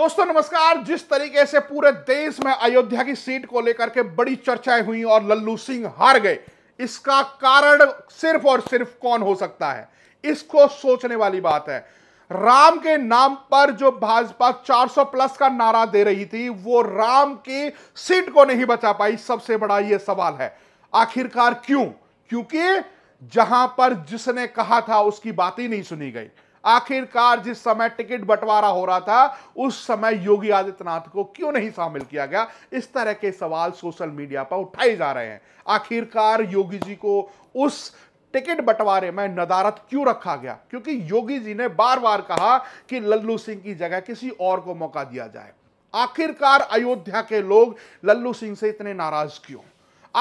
दोस्तों नमस्कार जिस तरीके से पूरे देश में अयोध्या की सीट को लेकर के बड़ी चर्चाएं हुई और लल्लू सिंह हार गए इसका कारण सिर्फ और सिर्फ कौन हो सकता है इसको सोचने वाली बात है राम के नाम पर जो भाजपा 400 प्लस का नारा दे रही थी वो राम की सीट को नहीं बचा पाई सबसे बड़ा ये सवाल है आखिरकार क्यों क्योंकि जहां पर जिसने कहा था उसकी बात ही नहीं सुनी गई आखिरकार जिस समय टिकट बंटवारा हो रहा था उस समय योगी आदित्यनाथ को क्यों नहीं शामिल किया गया इस तरह के सवाल सोशल मीडिया पर उठाए जा रहे हैं आखिरकार योगी जी को उस टिकट बंटवारे में नदारत क्यों रखा गया क्योंकि योगी जी ने बार बार कहा कि लल्लू सिंह की जगह किसी और को मौका दिया जाए आखिरकार अयोध्या के लोग लल्लू सिंह से इतने नाराज क्यों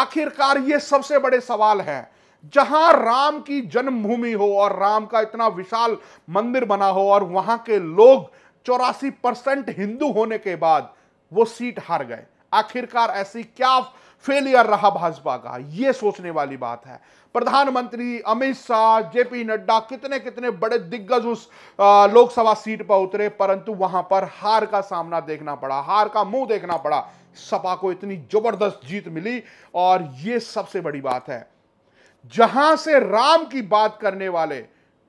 आखिरकार ये सबसे बड़े सवाल हैं जहां राम की जन्मभूमि हो और राम का इतना विशाल मंदिर बना हो और वहां के लोग चौरासी परसेंट हिंदू होने के बाद वो सीट हार गए आखिरकार ऐसी क्या फेलियर रहा भाजपा का ये सोचने वाली बात है प्रधानमंत्री अमित शाह जेपी नड्डा कितने कितने बड़े दिग्गज उस लोकसभा सीट पर उतरे परंतु वहां पर हार का सामना देखना पड़ा हार का मुंह देखना पड़ा सपा को इतनी जबरदस्त जीत मिली और ये सबसे बड़ी बात है जहां से राम की बात करने वाले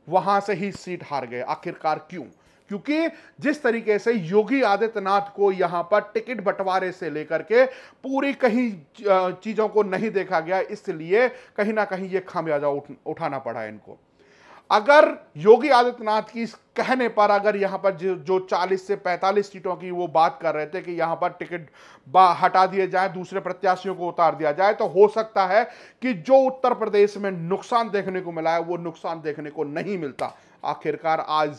वहां से ही सीट हार गए आखिरकार क्यों क्योंकि जिस तरीके से योगी आदित्यनाथ को यहां पर टिकट बंटवारे से लेकर के पूरी कहीं चीजों को नहीं देखा गया इसलिए कहीं ना कहीं ये खामियाजा उठ, उठाना पड़ा इनको अगर योगी आदित्यनाथ की इस कहने पर अगर यहाँ पर जो 40 से 45 सीटों की वो बात कर रहे थे कि यहाँ पर टिकट हटा दिए जाए दूसरे प्रत्याशियों को उतार दिया जाए तो हो सकता है कि जो उत्तर प्रदेश में नुकसान देखने को मिला है वो नुकसान देखने को नहीं मिलता आखिरकार आज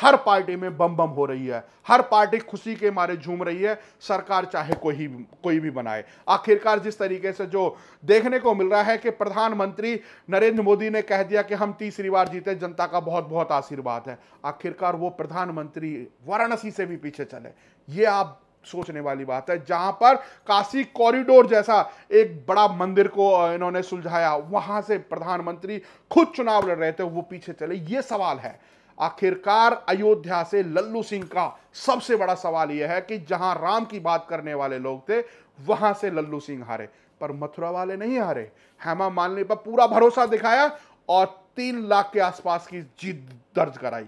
हर पार्टी में बम बम हो रही है हर पार्टी खुशी के मारे झूम रही है सरकार चाहे कोई कोई भी बनाए आखिरकार जिस तरीके से जो देखने को मिल रहा है कि प्रधानमंत्री नरेंद्र मोदी ने कह दिया कि हम तीसरी बार जीते जनता का बहुत बहुत आशीर्वाद है आखिरकार वो प्रधानमंत्री वाराणसी से भी पीछे चले ये आप सोचने वाली बात है जहां पर काशी कॉरिडोर जैसा एक बड़ा मंदिर को इन्होंने सुलझाया वहां से प्रधानमंत्री खुद चुनाव लड़ रहे थे वो पीछे चले ये सवाल है आखिरकार अयोध्या से लल्लू सिंह का सबसे बड़ा सवाल यह है कि जहां राम की बात करने वाले लोग थे वहां से लल्लू सिंह हारे पर मथुरा वाले नहीं हारे हेमा मालिनी पर पूरा भरोसा दिखाया और तीन लाख के आसपास की जीत दर्ज कराई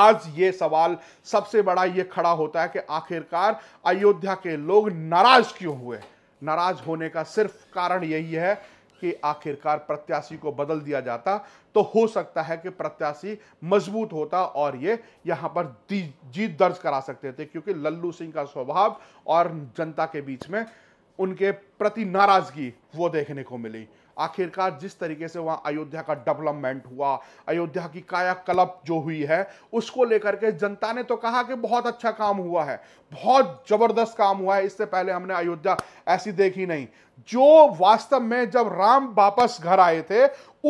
आज ये सवाल सबसे बड़ा ये खड़ा होता है कि आखिरकार अयोध्या के लोग नाराज क्यों हुए नाराज होने का सिर्फ कारण यही है कि आखिरकार प्रत्याशी को बदल दिया जाता तो हो सकता है कि प्रत्याशी मजबूत होता और ये यहाँ पर जीत दर्ज करा सकते थे क्योंकि लल्लू सिंह का स्वभाव और जनता के बीच में उनके प्रति नाराजगी वो देखने को मिली आखिरकार जिस तरीके से वहाँ अयोध्या का डेवलपमेंट हुआ अयोध्या की कायाकल्प जो हुई है उसको लेकर के जनता ने तो कहा कि बहुत अच्छा काम हुआ है बहुत ज़बरदस्त काम हुआ है इससे पहले हमने अयोध्या ऐसी देखी नहीं जो वास्तव में जब राम वापस घर आए थे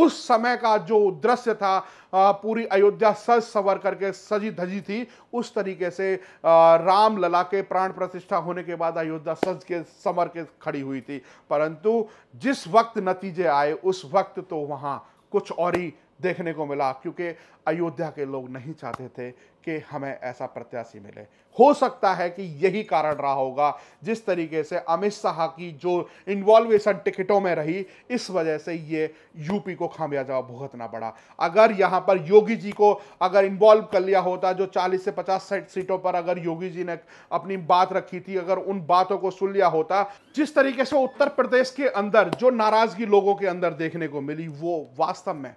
उस समय का जो दृश्य था पूरी अयोध्या सज सवर करके सजी धजी थी उस तरीके से राम लला के प्राण प्रतिष्ठा होने के बाद अयोध्या सज के समर के खड़ी हुई थी परंतु जिस वक्त नतीजे आए उस वक्त तो वहाँ कुछ और ही देखने को मिला क्योंकि अयोध्या के लोग नहीं चाहते थे कि हमें ऐसा प्रत्याशी मिले हो सकता है कि यही कारण रहा होगा जिस तरीके से अमित शाह की जो इन्वॉल्वेशन टिकटों में रही इस वजह से ये यूपी को खामियाजा भुगतना पड़ा अगर यहाँ पर योगी जी को अगर इन्वॉल्व कर लिया होता जो 40 से 50 सीटों पर अगर योगी जी ने अपनी बात रखी थी अगर उन बातों को सुन लिया होता जिस तरीके से उत्तर प्रदेश के अंदर जो नाराजगी लोगों के अंदर देखने को मिली वो वास्तव में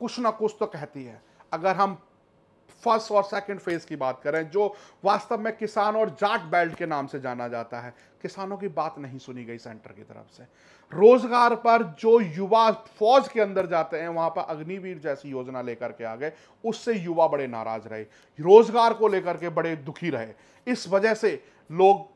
कुछ ना कुछ तो कहती है अगर हम फर्स्ट और सेकंड फेज की बात करें जो वास्तव में किसान और जाट बेल्ट के नाम से जाना जाता है किसानों की बात नहीं सुनी गई सेंटर की तरफ से रोजगार पर जो युवा फौज के अंदर जाते हैं वहां पर अग्निवीर जैसी योजना लेकर के आ गए उससे युवा बड़े नाराज रहे रोजगार को लेकर के बड़े दुखी रहे इस वजह से लोग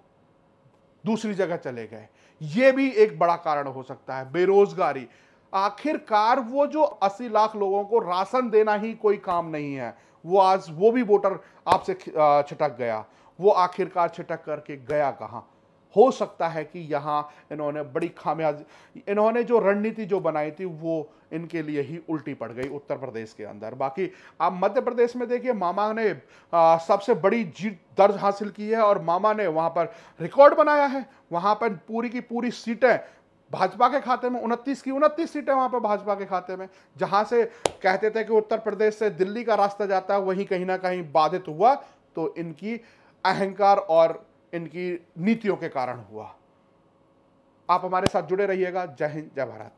दूसरी जगह चले गए ये भी एक बड़ा कारण हो सकता है बेरोजगारी आखिरकार वो जो 80 लाख लोगों को राशन देना ही कोई काम नहीं है वो आज वो भी वोटर आपसे छिटक गया वो आखिरकार छिटक करके गया कहाँ हो सकता है कि यहाँ इन्होंने बड़ी खामियाज इन्होंने जो रणनीति जो बनाई थी वो इनके लिए ही उल्टी पड़ गई उत्तर प्रदेश के अंदर बाकी आप मध्य प्रदेश में देखिए मामा ने आ, सबसे बड़ी जीत दर्ज हासिल की है और मामा ने वहाँ पर रिकॉर्ड बनाया है वहाँ पर पूरी की पूरी सीटें भाजपा के खाते में उनतीस की उनतीस सीटें वहां पर भाजपा के खाते में जहाँ से कहते थे कि उत्तर प्रदेश से दिल्ली का रास्ता जाता है वहीं कहीं ना कहीं बाधित हुआ तो इनकी अहंकार और इनकी नीतियों के कारण हुआ आप हमारे साथ जुड़े रहिएगा जय हिंद जय भारत